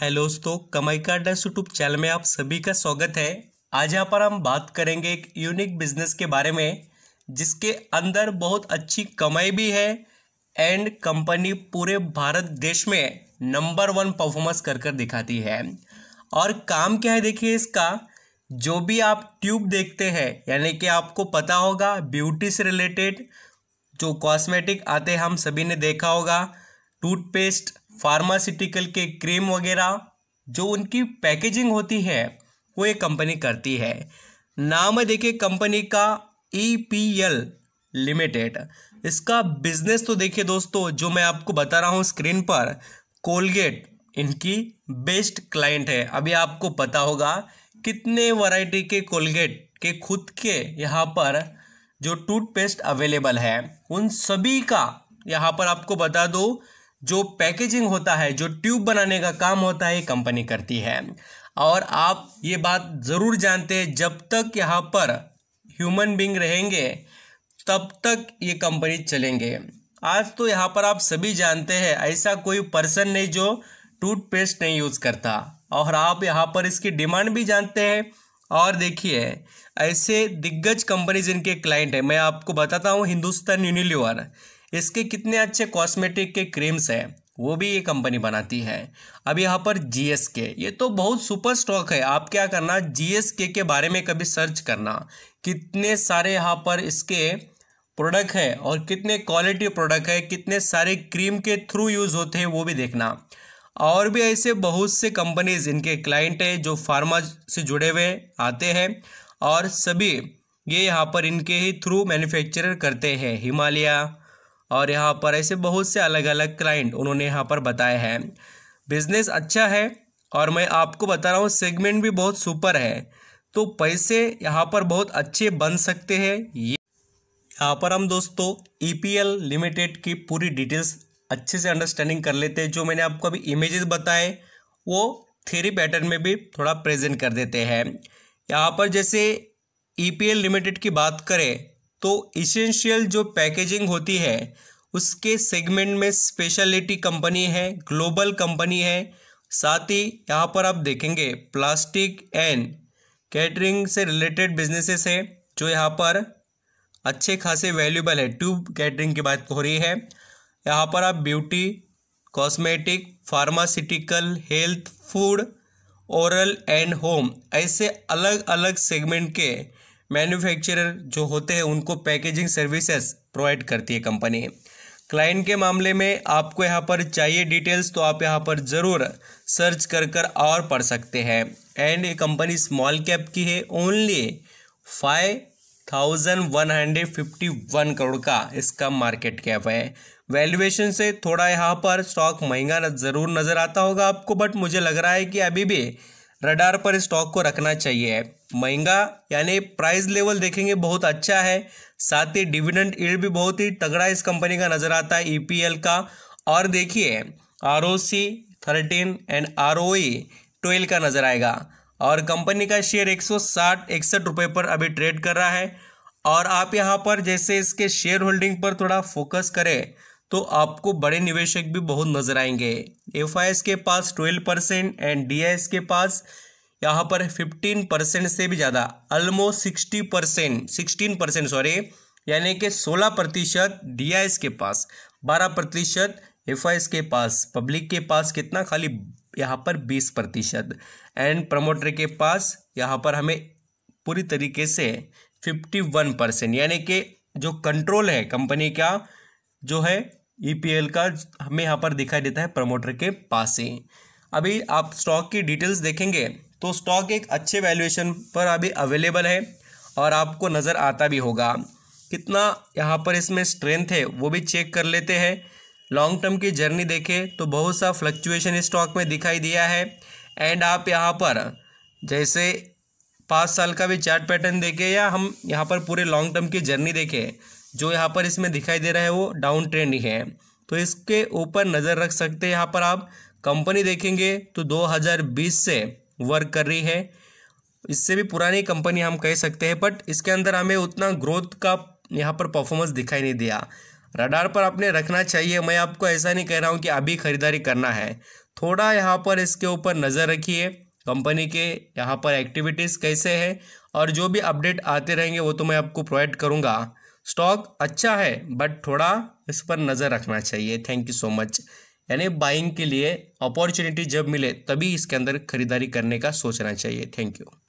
hello दोस्तों कमाई का डांस यूट्यूब चैनल में आप सभी का स्वागत है आज यहाँ पर हम बात करेंगे एक यूनिक बिजनेस के बारे में जिसके अंदर बहुत अच्छी कमाई भी है एंड कंपनी पूरे भारत देश में नंबर वन परफॉर्मेंस कर कर दिखाती है और काम क्या है देखिए इसका जो भी आप ट्यूब देखते हैं यानी कि आपको पता होगा ब्यूटी से रिलेटेड जो कॉस्मेटिक आते हैं हम सभी ने देखा होगा टूथपेस्ट फार्मास्यूटिकल के क्रीम वगैरह जो उनकी पैकेजिंग होती है वो ये कंपनी करती है नाम देखिए कंपनी का ई पी एल लिमिटेड इसका बिजनेस तो देखिए दोस्तों जो मैं आपको बता रहा हूँ स्क्रीन पर कोलगेट इनकी बेस्ट क्लाइंट है अभी आपको पता होगा कितने वैरायटी के कोलगेट के खुद के यहाँ पर जो टूथपेस्ट अवेलेबल है उन सभी का यहाँ पर आपको बता दो जो पैकेजिंग होता है जो ट्यूब बनाने का काम होता है कंपनी करती है और आप ये बात ज़रूर जानते हैं जब तक यहाँ पर ह्यूमन बींग रहेंगे तब तक ये कंपनी चलेंगे आज तो यहाँ पर आप सभी जानते हैं ऐसा कोई पर्सन नहीं जो टूथपेस्ट नहीं यूज़ करता और आप यहाँ पर इसकी डिमांड भी जानते हैं और देखिए ऐसे दिग्गज कंपनी जिनके क्लाइंट हैं मैं आपको बताता हूँ हिंदुस्तान यूनिलिवर इसके कितने अच्छे कॉस्मेटिक के क्रीम्स हैं वो भी ये कंपनी बनाती है अब यहाँ पर जी एस के ये तो बहुत सुपर स्टॉक है आप क्या करना जी एस के के बारे में कभी सर्च करना कितने सारे यहाँ पर इसके प्रोडक्ट है और कितने क्वालिटी प्रोडक्ट है कितने सारे क्रीम के थ्रू यूज़ होते हैं वो भी देखना और भी ऐसे बहुत से कंपनीज इनके क्लाइंट हैं जो फार्मा से जुड़े हुए आते हैं और सभी ये यहाँ पर इनके ही थ्रू मैन्युफैक्चरर करते हैं हिमालया और यहाँ पर ऐसे बहुत से अलग अलग क्लाइंट उन्होंने यहाँ पर बताए हैं बिजनेस अच्छा है और मैं आपको बता रहा हूँ सेगमेंट भी बहुत सुपर है तो पैसे यहाँ पर बहुत अच्छे बन सकते हैं ये यहाँ पर हम दोस्तों ई e लिमिटेड की पूरी डिटेल्स अच्छे से अंडरस्टैंडिंग कर लेते हैं जो मैंने आपको अभी इमेजेस बताए वो थेरी पैटर्न में भी थोड़ा प्रेजेंट कर देते हैं यहाँ पर जैसे ई e लिमिटेड की बात करें तो इसेंशियल जो पैकेजिंग होती है उसके सेगमेंट में स्पेशलिटी कंपनी है ग्लोबल कंपनी है साथ ही यहाँ पर आप देखेंगे प्लास्टिक एंड कैटरिंग से रिलेटेड बिजनेसेस है जो यहाँ पर अच्छे खासे वैल्यूबल है ट्यूब कैटरिंग की बात हो रही है यहाँ पर आप beauty cosmetic pharmaceutical health food oral and home ऐसे अलग अलग सेगमेंट के मैन्युफैक्चरर जो होते हैं उनको पैकेजिंग सर्विसेज प्रोवाइड करती है कंपनी क्लाइंट के मामले में आपको यहाँ पर चाहिए डिटेल्स तो आप यहाँ पर ज़रूर सर्च कर कर और पढ़ सकते हैं एंड ये कंपनी स्मॉल कैप की है only five thousand one hundred fifty one crore का इसका मार्केट कैप है वैल्यूएशन से थोड़ा यहाँ पर स्टॉक महंगा ज़रूर नज़र आता होगा आपको बट मुझे लग रहा है कि अभी भी रडार पर स्टॉक को रखना चाहिए महंगा यानी प्राइस लेवल देखेंगे बहुत अच्छा है साथ ही डिविडेंड ईल्ड भी बहुत ही तगड़ा इस कंपनी का नज़र आता है ई e का और देखिए R O C thirteen and R O twelve का नज़र आएगा और कंपनी का शेयर एक सौ साठ इकसठ रुपये पर अभी ट्रेड कर रहा है और आप यहाँ पर जैसे इसके शेयर होल्डिंग पर थोड़ा फोकस करें तो आपको बड़े निवेशक भी बहुत नजर आएंगे एफ के पास ट्वेल्व परसेंट एंड डी के पास यहाँ पर फिफ्टीन परसेंट से भी ज़्यादा almost sixty percent sixteen percent sorry यानी कि सोलह प्रतिशत डी के पास बारह प्रतिशत एफ के पास पब्लिक के पास कितना खाली यहाँ पर बीस प्रतिशत एंड प्रमोटर के पास यहाँ पर हमें पूरी तरीके से फिफ्टी वन परसेंट यानी कि जो कंट्रोल है कंपनी का जो है ईपीएल e का हमें यहाँ पर दिखाई देता है प्रमोटर के पास ही अभी आप स्टॉक की डिटेल्स देखेंगे तो स्टॉक एक अच्छे वैल्यूएशन पर अभी अवेलेबल है और आपको नज़र आता भी होगा कितना यहाँ पर इसमें स्ट्रेंथ है वो भी चेक कर लेते हैं लॉन्ग टर्म की जर्नी देखें तो बहुत सा फ्लक्चुएशन स्टॉक में दिखाई दिया है एंड आप यहाँ पर जैसे पाँच साल का भी चार्ट पैटर्न देखें या हम यहाँ पर पूरे लॉन्ग टर्म की जर्नी देखें जो यहाँ पर इसमें दिखाई दे रहा है वो डाउन ट्रेंड है तो इसके ऊपर नज़र रख सकते हैं यहाँ पर आप कंपनी देखेंगे तो 2020 से वर्क कर रही है इससे भी पुरानी कंपनी हम कह सकते हैं बट इसके अंदर हमें उतना ग्रोथ का यहाँ पर परफॉर्मेंस दिखाई नहीं दिया रडार पर आपने रखना चाहिए मैं आपको ऐसा नहीं कह रहा हूँ कि अभी ख़रीदारी करना है थोड़ा यहाँ पर इसके ऊपर नज़र रखिए कंपनी के यहाँ पर एक्टिविटीज़ कैसे हैं और जो भी अपडेट आते रहेंगे वो तो मैं आपको प्रोवाइड करूँगा स्टॉक अच्छा है बट थोड़ा इस पर नज़र रखना चाहिए थैंक यू सो मच यानी बाइंग के लिए अपॉर्चुनिटी जब मिले तभी इसके अंदर खरीदारी करने का सोचना चाहिए थैंक यू